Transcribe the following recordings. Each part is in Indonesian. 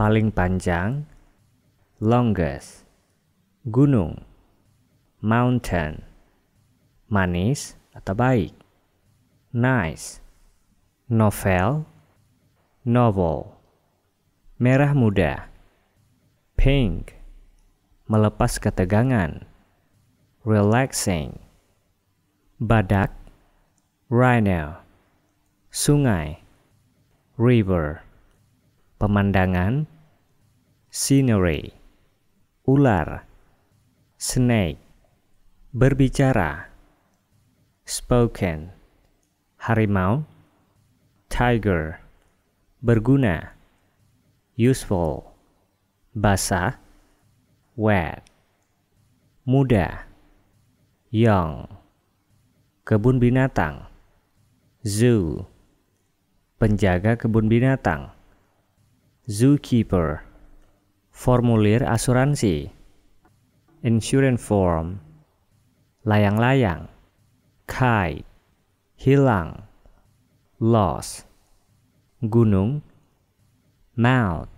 paling panjang longest gunung mountain manis atau baik nice novel novel merah muda pink melepas ketegangan relaxing badak rhino sungai river pemandangan, scenery, ular, snake, berbicara, spoken, harimau, tiger, berguna, useful, basah, wet, muda, young, kebun binatang, zoo, penjaga kebun binatang zookeeper, formulir asuransi, insurance form, layang-layang, kite, hilang, loss, gunung, mount,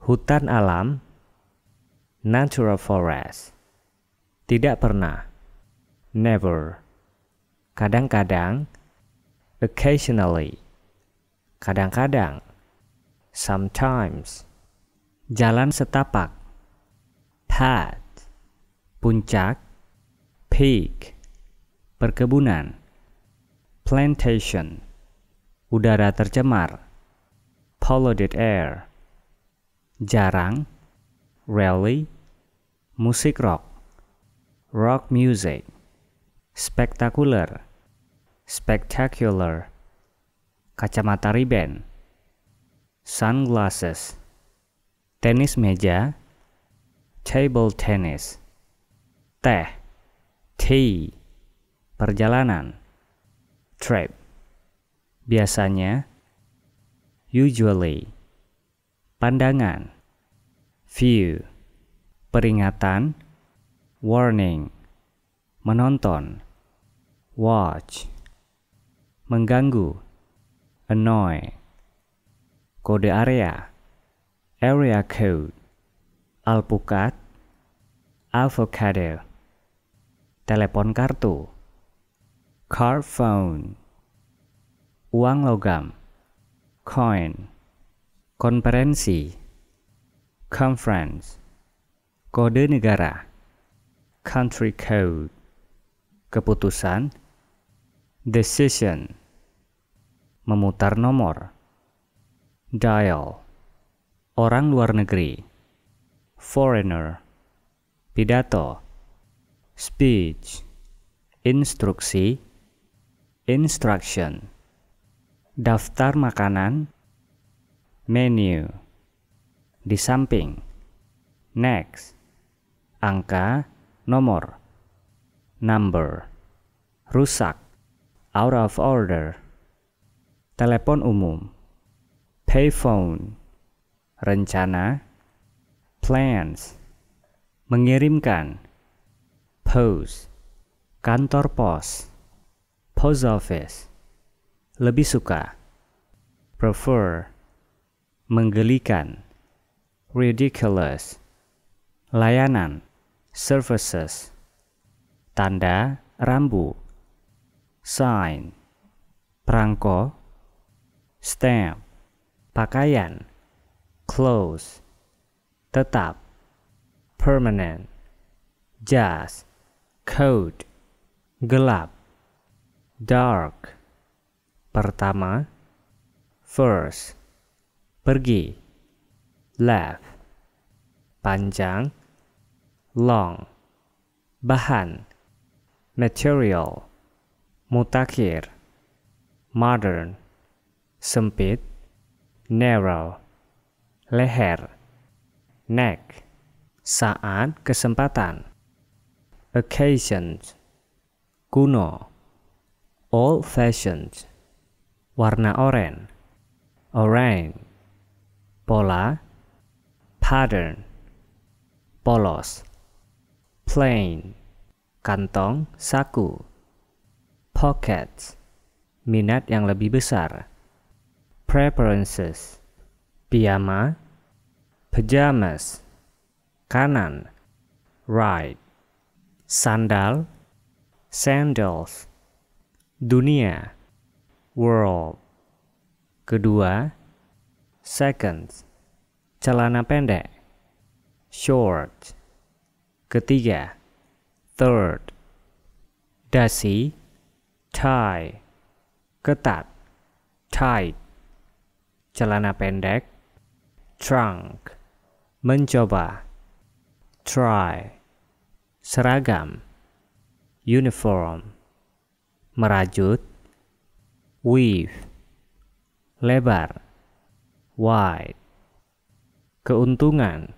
hutan alam, natural forest, tidak pernah, never, kadang-kadang, occasionally, kadang-kadang, sometimes jalan setapak path, puncak peak perkebunan plantation udara tercemar polluted air jarang rally musik rock rock music spectacular spectacular kacamata riben sunglasses, tenis meja, table tennis, teh, tea, perjalanan, trip, biasanya, usually, pandangan, view, peringatan, warning, menonton, watch, mengganggu, annoy kode area, area code, alpukat, avocado, telepon kartu, car phone, uang logam, coin, konferensi, conference, kode negara, country code, keputusan, decision, memutar nomor dial orang luar negeri foreigner pidato speech instruksi instruction daftar makanan menu di samping next angka nomor number rusak out of order telepon umum payphone, rencana, plans, mengirimkan, post, kantor pos, post office, lebih suka, prefer, menggelikan, ridiculous, layanan, services, tanda, rambu, sign, perangko, stamp, pakaian, clothes, tetap, permanent, jas, coat, gelap, dark, pertama, first, pergi, left, panjang, long, bahan, material, mutakhir, modern, sempit, narrow, leher, neck, saat kesempatan, occasions, kuno, old fashioned, warna oranye, orange, pola, pattern, polos, plain, kantong, saku, pockets, minat yang lebih besar preferences piyama pajamas kanan right sandal sandals dunia world kedua seconds celana pendek short ketiga third dasi tie ketat tight celana pendek, trunk, mencoba, try, seragam, uniform, merajut, weave, lebar, wide, keuntungan,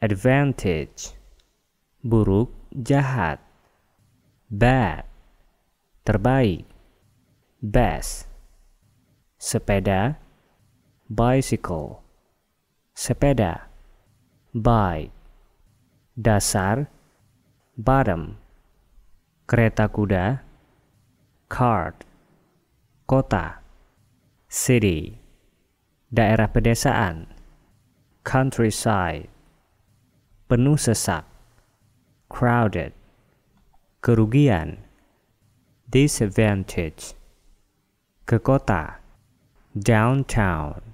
advantage, buruk, jahat, bad, terbaik, best, sepeda, bicycle sepeda bike dasar bottom kereta kuda cart kota city daerah pedesaan countryside penuh sesak crowded kerugian disadvantage ke kota downtown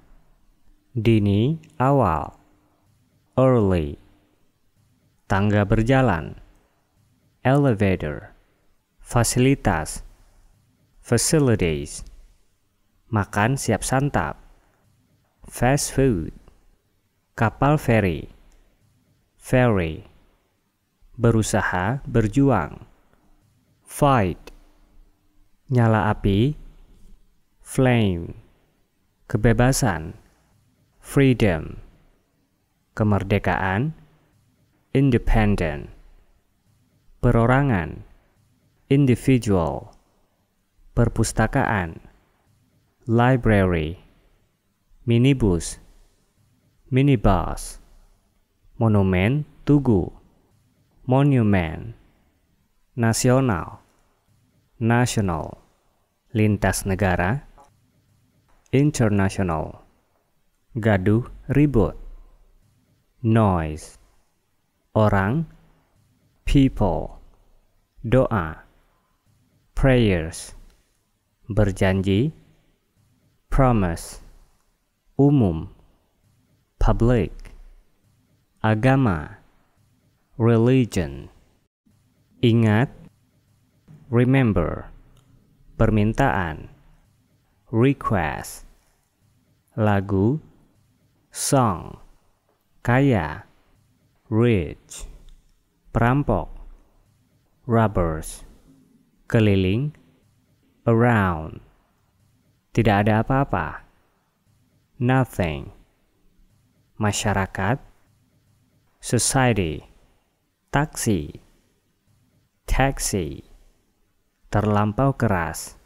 dini awal early tangga berjalan elevator fasilitas facilities makan siap santap fast food kapal feri ferry berusaha berjuang fight nyala api flame kebebasan freedom kemerdekaan independent perorangan individual perpustakaan library minibus minibus monumen tugu monumen nasional national lintas negara international gaduh ribut noise orang people doa prayers berjanji promise umum public agama religion ingat remember permintaan request lagu song kaya rich perampok robbers, keliling around tidak ada apa-apa nothing masyarakat society taksi taxi terlampau keras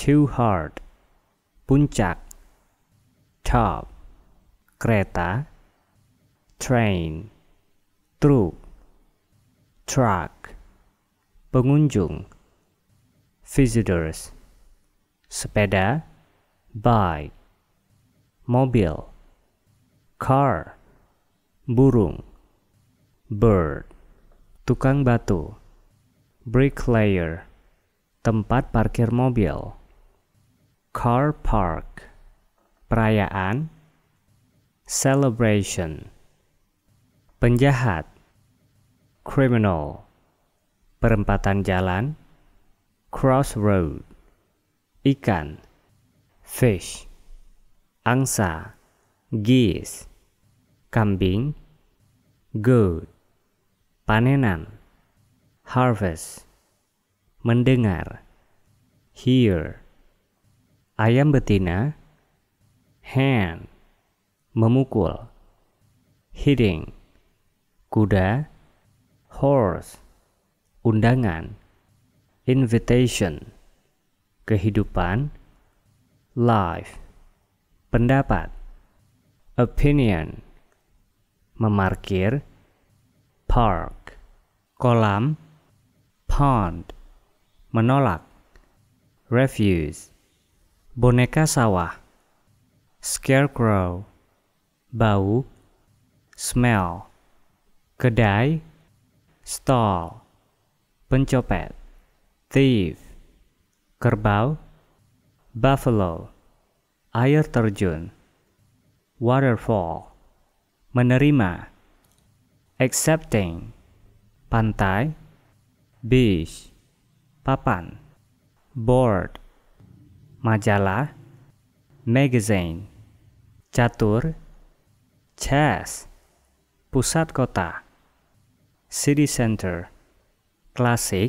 too hard puncak top kereta train truk truck pengunjung visitors sepeda bike mobil car burung bird tukang batu bricklayer tempat parkir mobil car park perayaan celebration penjahat criminal perempatan jalan crossroad ikan fish angsa geese kambing goat panenan harvest mendengar hear ayam betina hand memukul hitting kuda horse undangan invitation kehidupan life pendapat opinion memarkir park kolam pond menolak refuse boneka sawah scarecrow bau, smell, kedai, stall, pencopet, thief, kerbau, buffalo, air terjun, waterfall, menerima, accepting, pantai, beach, papan, board, majalah, magazine, catur, Chess, pusat kota. City center, Classic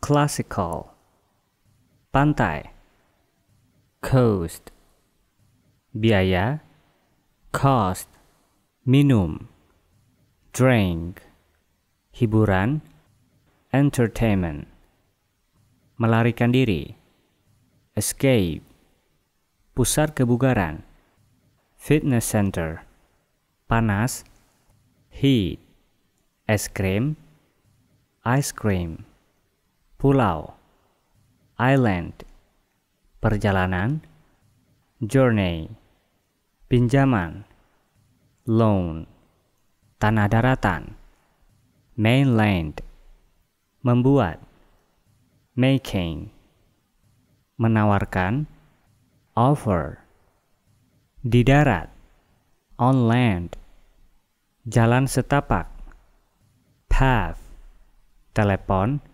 classical. Pantai, coast. Biaya, cost, minum. Drink, hiburan, entertainment. Melarikan diri, escape. Pusat kebugaran, fitness center panas heat es krim ice cream pulau island perjalanan journey pinjaman loan tanah daratan mainland membuat making menawarkan offer di darat on land, jalan setapak, path, telepon,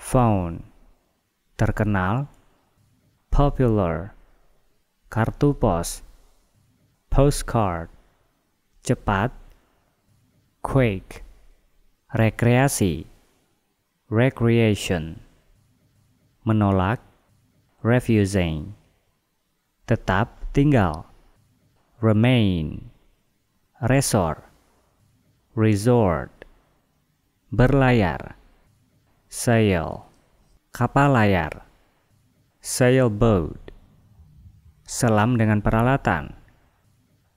phone, terkenal, popular, kartu pos, postcard, cepat, quake, rekreasi, recreation, menolak, refusing, tetap tinggal remain, resort, resort, berlayar, sail, kapal layar, sailboat, selam dengan peralatan,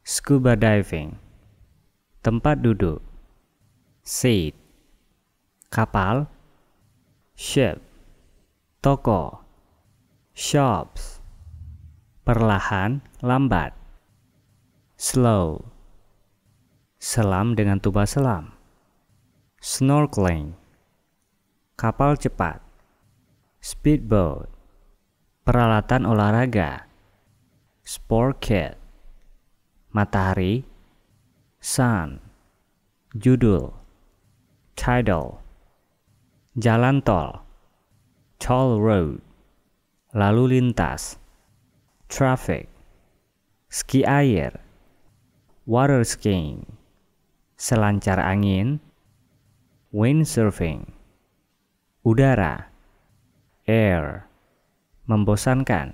scuba diving, tempat duduk, seat, kapal, ship, toko, shops, perlahan, lambat slow, selam dengan tuba selam, snorkeling, kapal cepat, speedboat, peralatan olahraga, sport kit, matahari, sun, judul, tidal, jalan tol, toll road, lalu lintas, traffic, ski air, water skiing, selancar angin, windsurfing, udara, air, membosankan,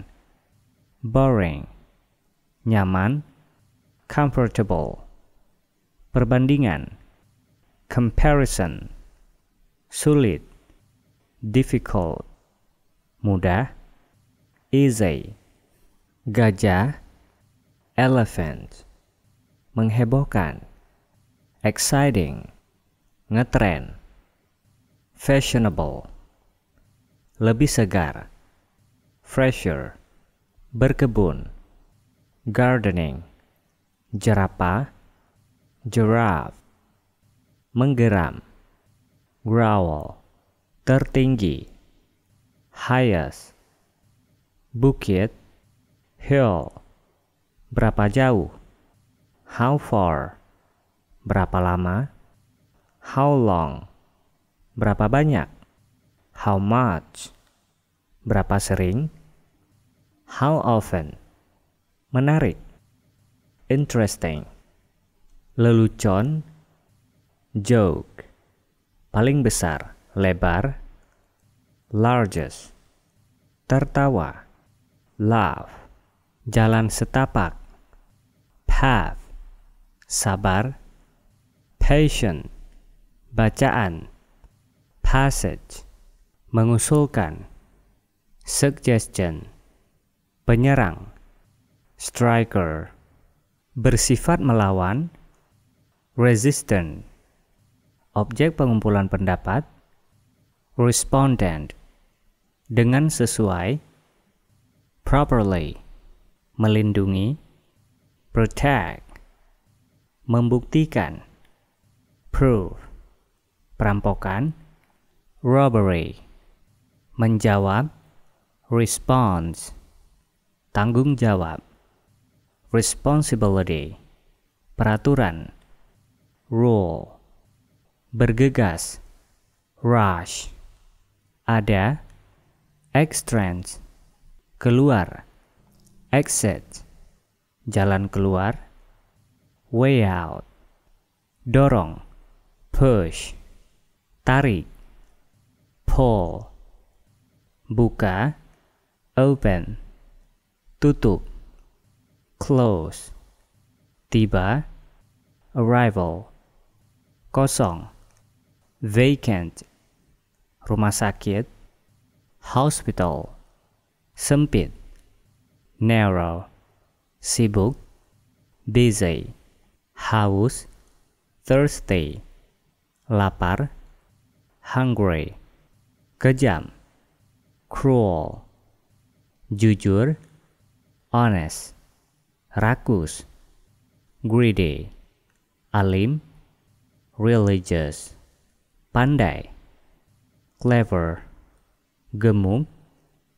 boring, nyaman, comfortable, perbandingan, comparison, sulit, difficult, mudah, easy, gajah, elephant menghebohkan, exciting, ngetren, fashionable, lebih segar, fresher, berkebun, gardening, jerapah, giraffe, menggeram, growl, tertinggi, highest, bukit, hill, berapa jauh, How far? Berapa lama? How long? Berapa banyak? How much? Berapa sering? How often? Menarik. Interesting. Lelucon. Joke. Paling besar, lebar. Largest. Tertawa. Laugh. Jalan setapak. Path sabar, patient, bacaan, passage, mengusulkan, suggestion, penyerang, striker, bersifat melawan, resistant, objek pengumpulan pendapat, respondent, dengan sesuai, properly, melindungi, protect, membuktikan prove perampokan robbery menjawab response tanggung jawab responsibility peraturan rule bergegas rush ada extrans keluar exit jalan keluar way out, dorong, push, tarik, pull, buka, open, tutup, close, tiba, arrival, kosong, vacant, rumah sakit, hospital, sempit, narrow, sibuk, busy haus, thirsty, lapar, hungry, kejam, cruel, jujur, honest, rakus, greedy, alim, religious, pandai, clever, gemuk,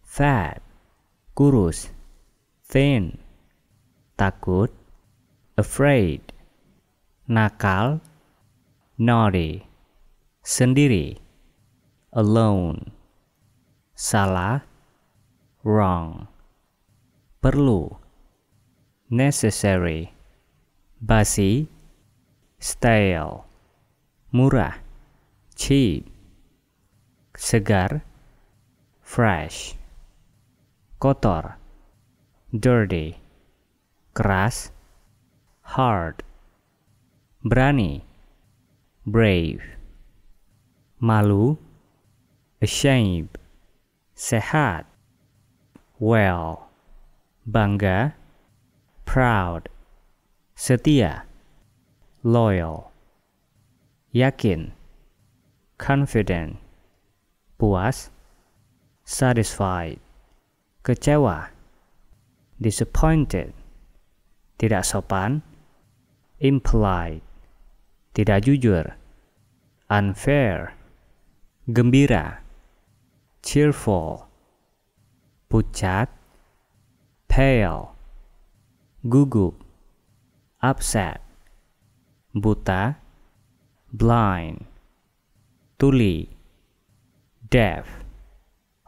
fat, kurus, thin, takut, afraid, nakal, naughty, sendiri, alone, salah, wrong, perlu, necessary, basi, stale, murah, cheap, segar, fresh, kotor, dirty, keras, hard, berani brave malu ashamed sehat well bangga proud setia loyal yakin confident puas satisfied kecewa disappointed tidak sopan implied tidak jujur, unfair, gembira, cheerful, pucat, pale, gugup, upset, buta, blind, tuli, deaf,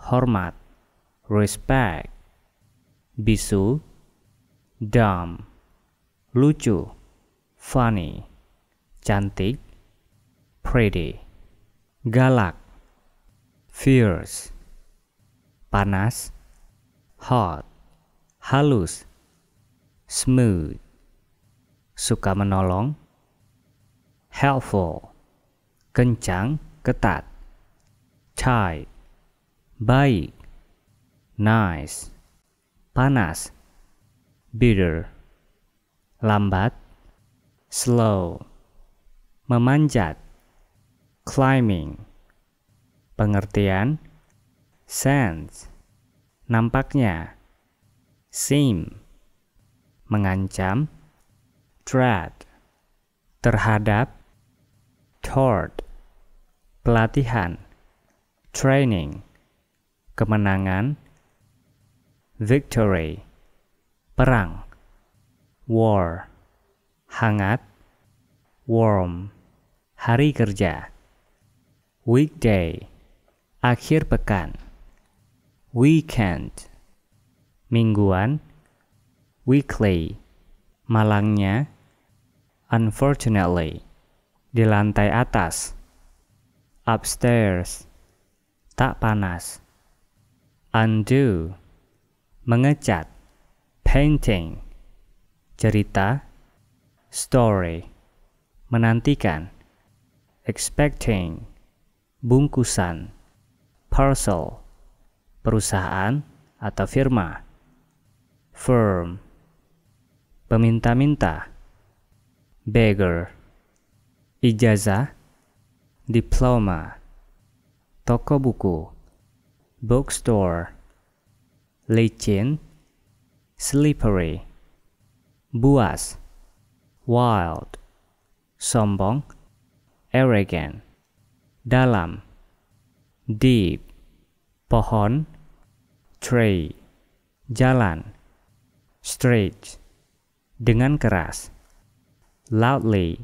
hormat, respect, bisu, dumb, lucu, funny cantik, pretty, galak, fierce, panas, hot, halus, smooth, suka menolong, helpful, kencang, ketat, tight, baik, nice, panas, bitter, lambat, slow memanjat, climbing. Pengertian, sense, nampaknya, seem, mengancam, threat, terhadap, toward, pelatihan, training, kemenangan, victory, perang, war, hangat, warm hari kerja. Weekday, akhir pekan. Weekend, mingguan. Weekly, malangnya. Unfortunately, di lantai atas. Upstairs, tak panas. Undo, mengecat. Painting, cerita. Story, menantikan expecting, bungkusan, parcel, perusahaan atau firma, firm, peminta-minta, beggar, ijazah, diploma, toko buku, bookstore, licin, slippery, buas, wild, sombong, arrogant, dalam, deep, pohon, tray, jalan, straight, dengan keras, loudly,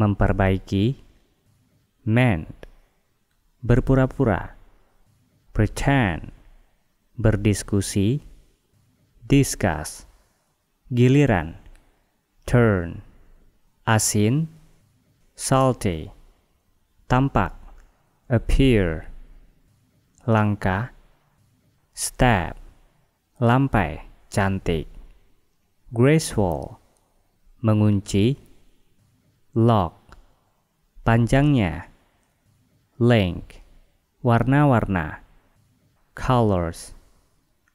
memperbaiki, mend berpura-pura, pretend, berdiskusi, discuss, giliran, turn, asin, salty, tampak, appear, langkah, step, lampai, cantik, graceful, mengunci, lock, panjangnya, length, warna-warna, colors,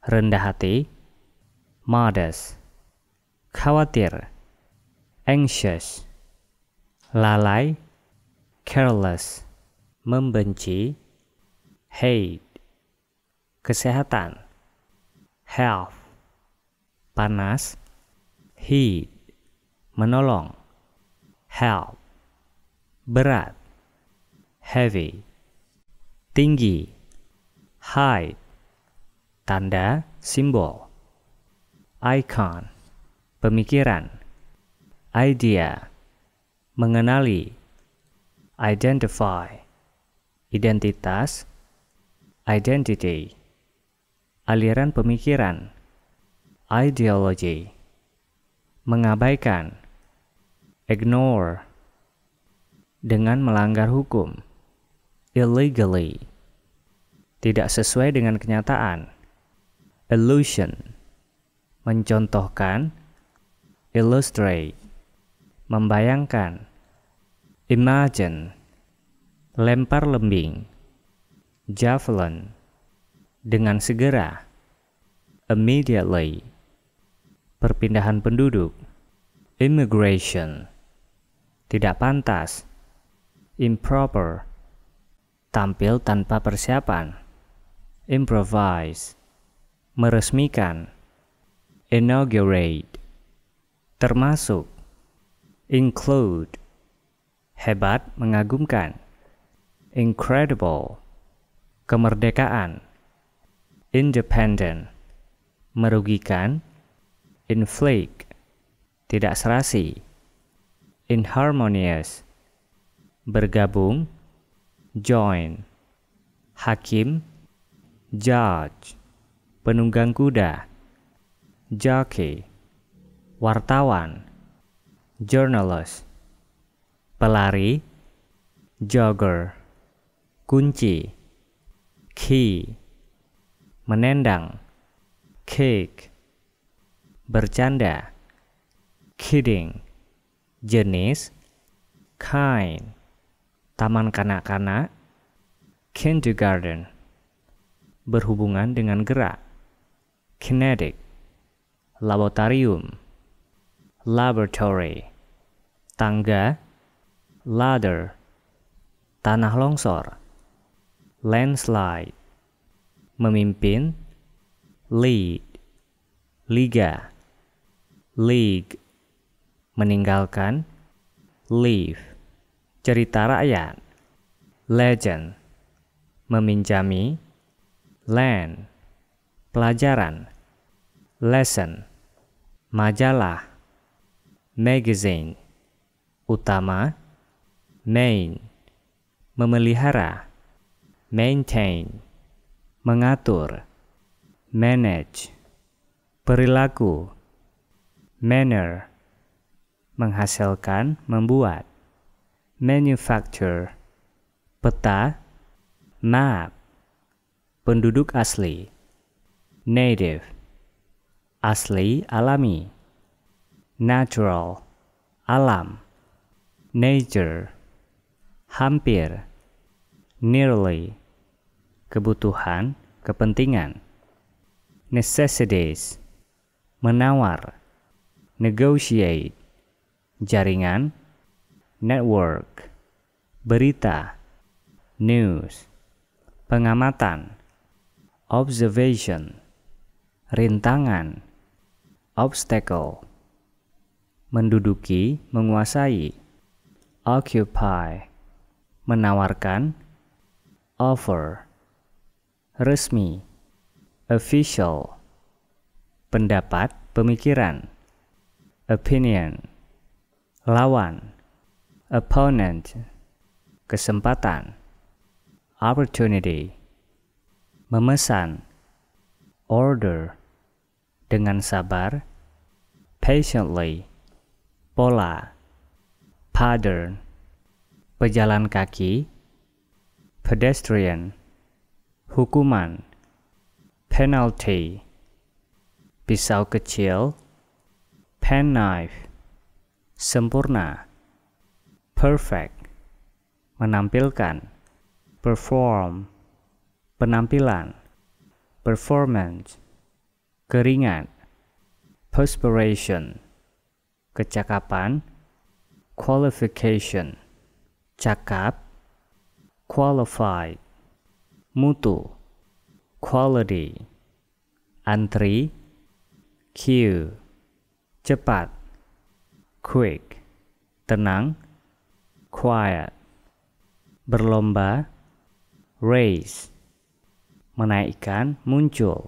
rendah hati, modest, khawatir, anxious, lalai, careless, membenci, hate, kesehatan, health, panas, heat, menolong, help, berat, heavy, tinggi, height, tanda, simbol, icon, pemikiran, idea, mengenali identify identitas identity aliran pemikiran ideology mengabaikan ignore dengan melanggar hukum illegally tidak sesuai dengan kenyataan illusion mencontohkan illustrate membayangkan, imagine, lempar lembing, javelin, dengan segera, immediately, perpindahan penduduk, immigration, tidak pantas, improper, tampil tanpa persiapan, improvise, meresmikan, inaugurate, termasuk, include hebat mengagumkan incredible kemerdekaan independent merugikan inflate tidak serasi inharmonious bergabung join hakim judge penunggang kuda jockey wartawan journalist pelari jogger kunci key menendang cake bercanda kidding jenis kind taman kanak-kanak kindergarten berhubungan dengan gerak kinetic laboratorium laboratory tangga, ladder, tanah longsor, landslide, memimpin, lead, liga, league, meninggalkan, leave, cerita rakyat, legend, meminjami, land, pelajaran, lesson, majalah, magazine utama main memelihara maintain mengatur manage perilaku manner menghasilkan membuat manufacture peta map penduduk asli native asli alami natural alam nature, hampir, nearly, kebutuhan, kepentingan, necessities, menawar, negotiate, jaringan, network, berita, news, pengamatan, observation, rintangan, obstacle, menduduki, menguasai, occupy menawarkan offer resmi official pendapat pemikiran opinion lawan opponent kesempatan opportunity memesan order dengan sabar patiently pola pattern pejalan kaki pedestrian hukuman penalty pisau kecil penknife sempurna perfect menampilkan perform penampilan performance keringat perspiration kecakapan qualification cakap qualified mutu quality antri queue cepat quick tenang quiet berlomba race, menaikkan muncul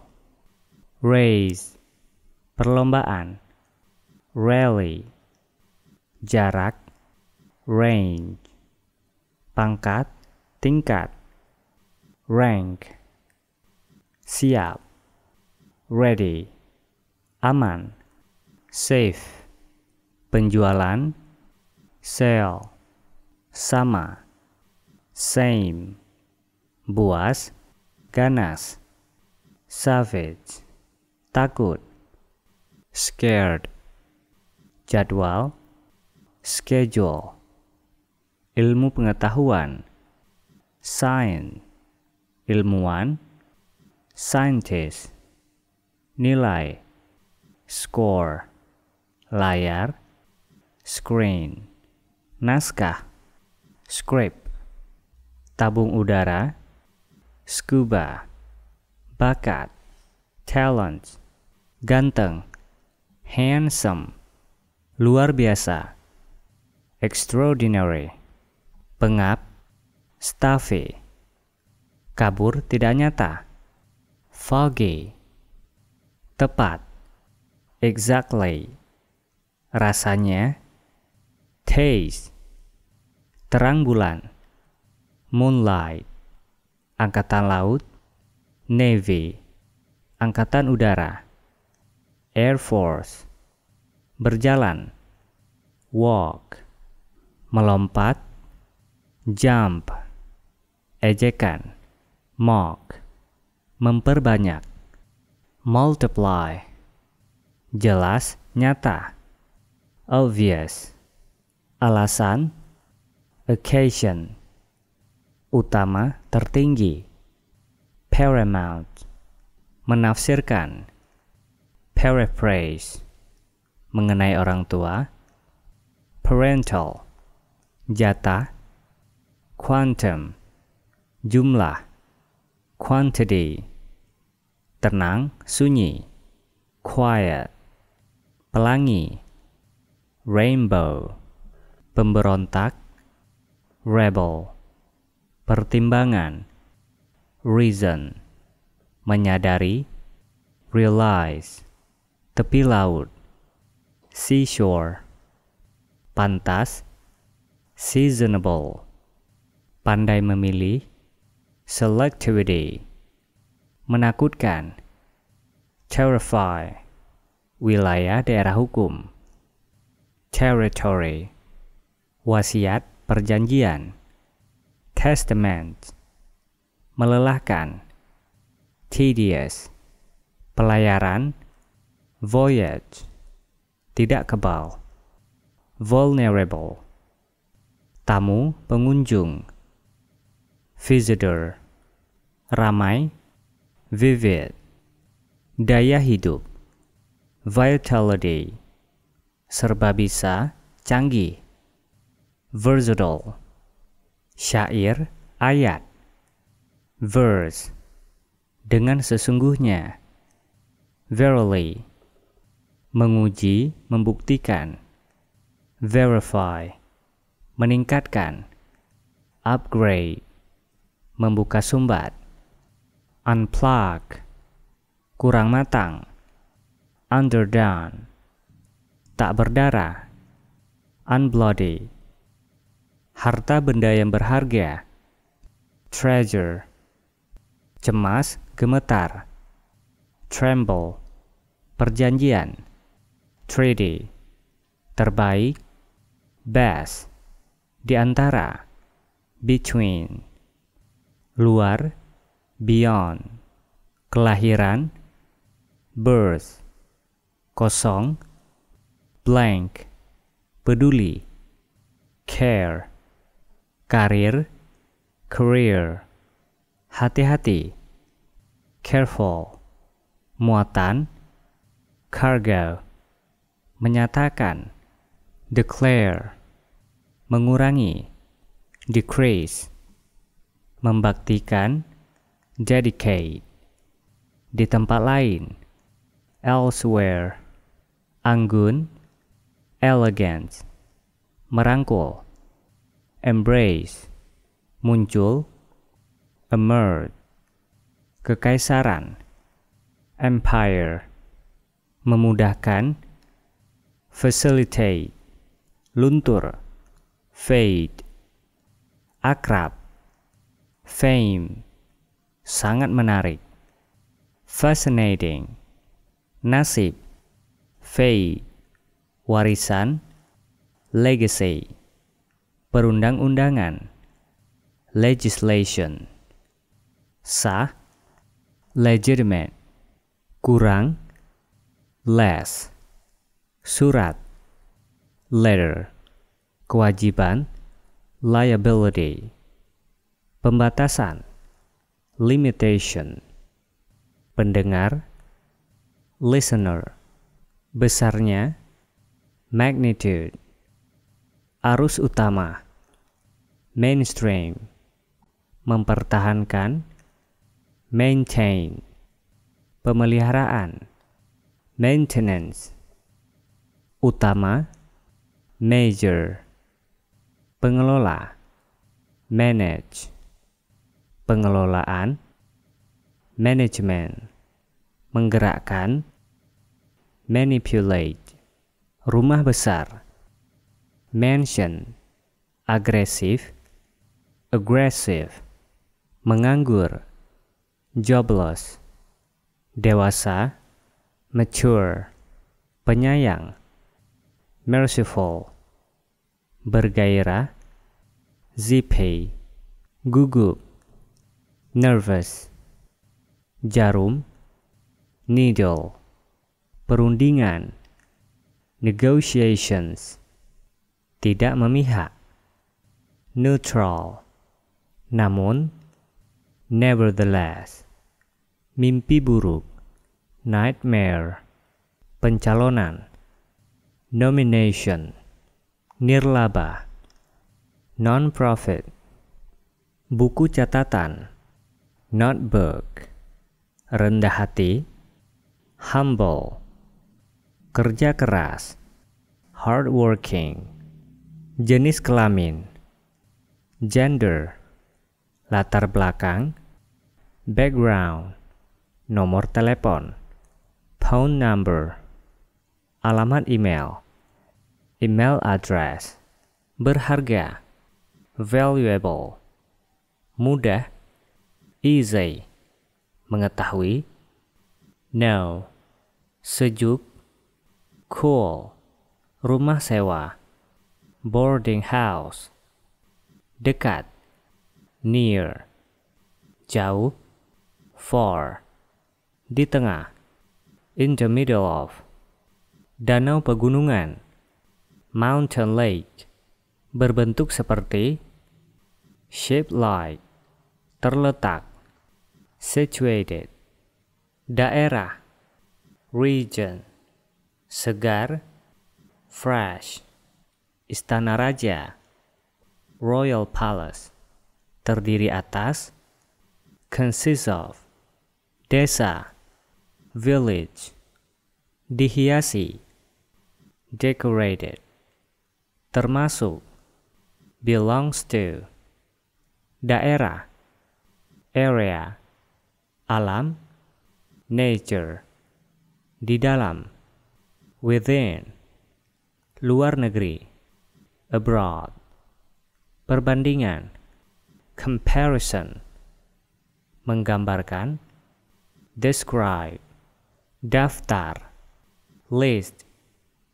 race perlombaan rally jarak rank pangkat tingkat rank siap ready aman safe penjualan sell sama same buas ganas savage takut scared jadwal schedule ilmu pengetahuan, sains, ilmuwan, scientist, nilai, score, layar, screen, naskah, script, tabung udara, scuba, bakat, talent, ganteng, handsome, luar biasa, extraordinary pengap, stafe, kabur tidak nyata, foggy, tepat, exactly, rasanya, taste, terang bulan, moonlight, angkatan laut, navy, angkatan udara, air force, berjalan, walk, melompat, jump, ejekan, mock, memperbanyak, multiply, jelas, nyata, obvious, alasan, occasion, utama, tertinggi, paramount, menafsirkan, paraphrase, mengenai orang tua, parental, jatah, quantum jumlah quantity tenang sunyi quiet pelangi rainbow pemberontak rebel pertimbangan reason menyadari realize tepi laut seashore pantas seasonable pandai memilih, selectivity, menakutkan, terrify, wilayah daerah hukum, territory, wasiat perjanjian, testament, melelahkan, tedious, pelayaran, voyage, tidak kebal, vulnerable, tamu pengunjung, visitor, ramai, vivid, daya hidup, vitality, serba bisa, canggih, versatile, syair, ayat, verse, dengan sesungguhnya, verily, menguji, membuktikan, verify, meningkatkan, upgrade, membuka sumbat, unplug, kurang matang, underdone, tak berdarah, unbloody, harta benda yang berharga, treasure, cemas, gemetar, tremble, perjanjian, treaty, terbaik, best, di antara, between luar, beyond, kelahiran, birth, kosong, blank, peduli, care, karir, career, hati-hati, careful, muatan, cargo, menyatakan, declare, mengurangi, decrease, membaktikan, dedicate. Di tempat lain, elsewhere, anggun, elegant, merangkul, embrace, muncul, emerge, kekaisaran, empire, memudahkan, facilitate, luntur, fade, akrab, Fame sangat menarik. Fascinating nasib fei warisan legacy perundang-undangan legislation sah legitimate kurang less surat letter kewajiban liability pembatasan, limitation, pendengar, listener, besarnya, magnitude, arus utama, mainstream, mempertahankan, maintain, pemeliharaan, maintenance, utama, major, pengelola, manage pengelolaan, manajemen, menggerakkan, manipulate, rumah besar, mansion, agresif, agresif, menganggur, jobless, dewasa, mature, penyayang, merciful, bergairah, zipay, gugup, nervous jarum needle perundingan negotiations tidak memihak neutral namun nevertheless mimpi buruk nightmare pencalonan nomination nirlaba non-profit buku catatan notebook, rendah hati, humble, kerja keras, hardworking, jenis kelamin, gender, latar belakang, background, nomor telepon, phone number, alamat email, email address, berharga, valuable, mudah, easy mengetahui now, sejuk cool rumah sewa boarding house dekat near jauh far di tengah in the middle of danau pegunungan mountain lake berbentuk seperti shape like terletak situated daerah region segar fresh istana raja royal palace terdiri atas consists of desa village dihiasi decorated termasuk belongs to daerah area alam nature di dalam within luar negeri abroad perbandingan comparison menggambarkan describe daftar list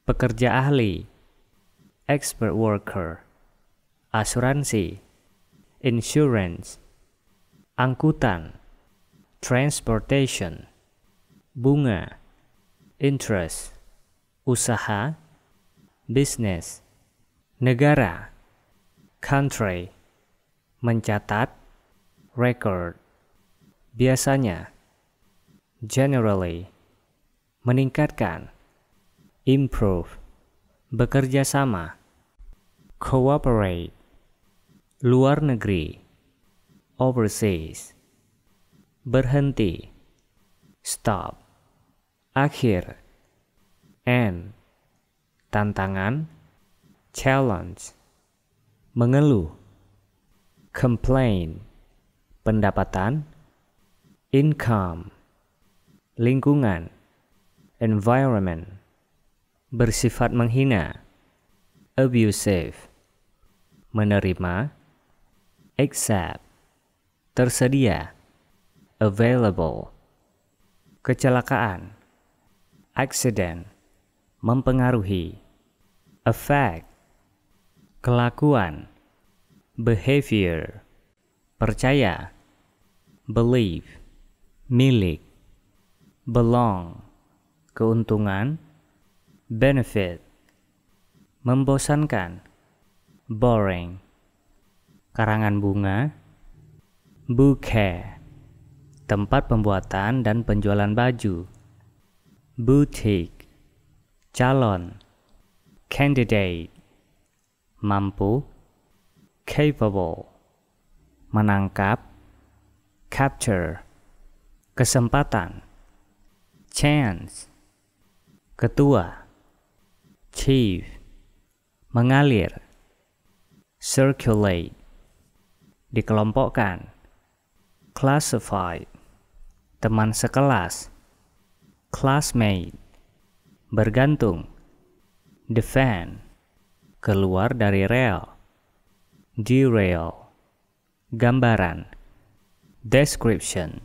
pekerja ahli expert worker asuransi insurance angkutan transportation, bunga, interest, usaha, business, negara, country, mencatat, record, biasanya, generally, meningkatkan, improve, bekerja sama, cooperate, luar negeri, overseas berhenti stop akhir end tantangan challenge mengeluh complain pendapatan income lingkungan environment bersifat menghina abusive menerima accept tersedia available. Kecelakaan, accident, mempengaruhi, affect, kelakuan, behavior, percaya, believe, milik, belong, keuntungan, benefit, membosankan, boring, karangan bunga, bouquet tempat pembuatan dan penjualan baju. Boutique, calon, candidate, mampu, capable, menangkap, capture, kesempatan, chance, ketua, chief, mengalir, circulate, dikelompokkan, classified, teman sekelas, classmate, bergantung, defend, keluar dari rel, derail, gambaran, description,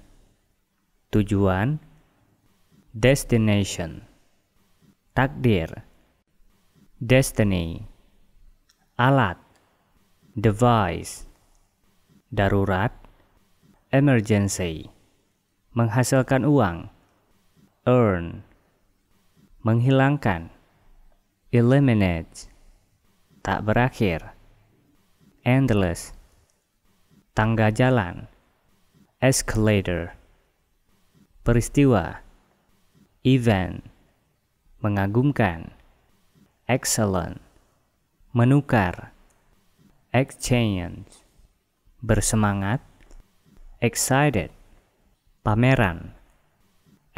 tujuan, destination, takdir, destiny, alat, device, darurat, emergency menghasilkan uang, earn, menghilangkan, eliminate, tak berakhir, endless, tangga jalan, escalator, peristiwa, event, mengagumkan, excellent, menukar, exchange, bersemangat, excited, pameran,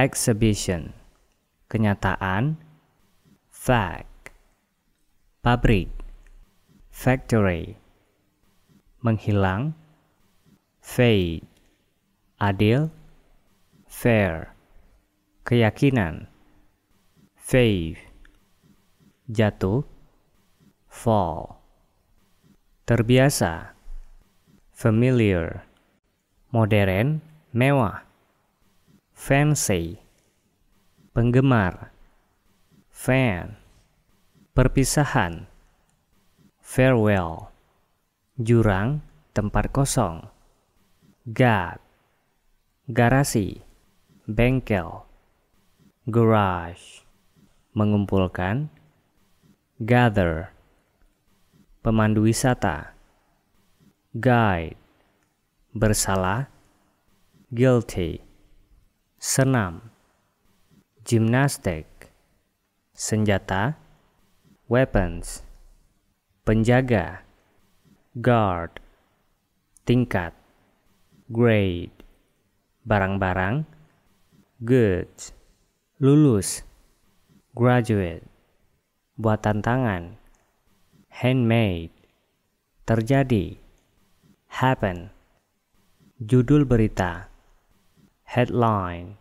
exhibition, kenyataan, fact, pabrik, factory, menghilang, fade, adil, fair, keyakinan, faith, jatuh, fall, terbiasa, familiar, modern, mewah, fancy Penggemar Fan Perpisahan Farewell Jurang tempat kosong guard Garasi Bengkel Garage Mengumpulkan Gather Pemandu wisata Guide Bersalah Guilty senam, gimnastik, senjata, weapons, penjaga, guard, tingkat, grade, barang-barang, goods, lulus, graduate, buatan tangan, handmade, terjadi, happen, judul berita Headline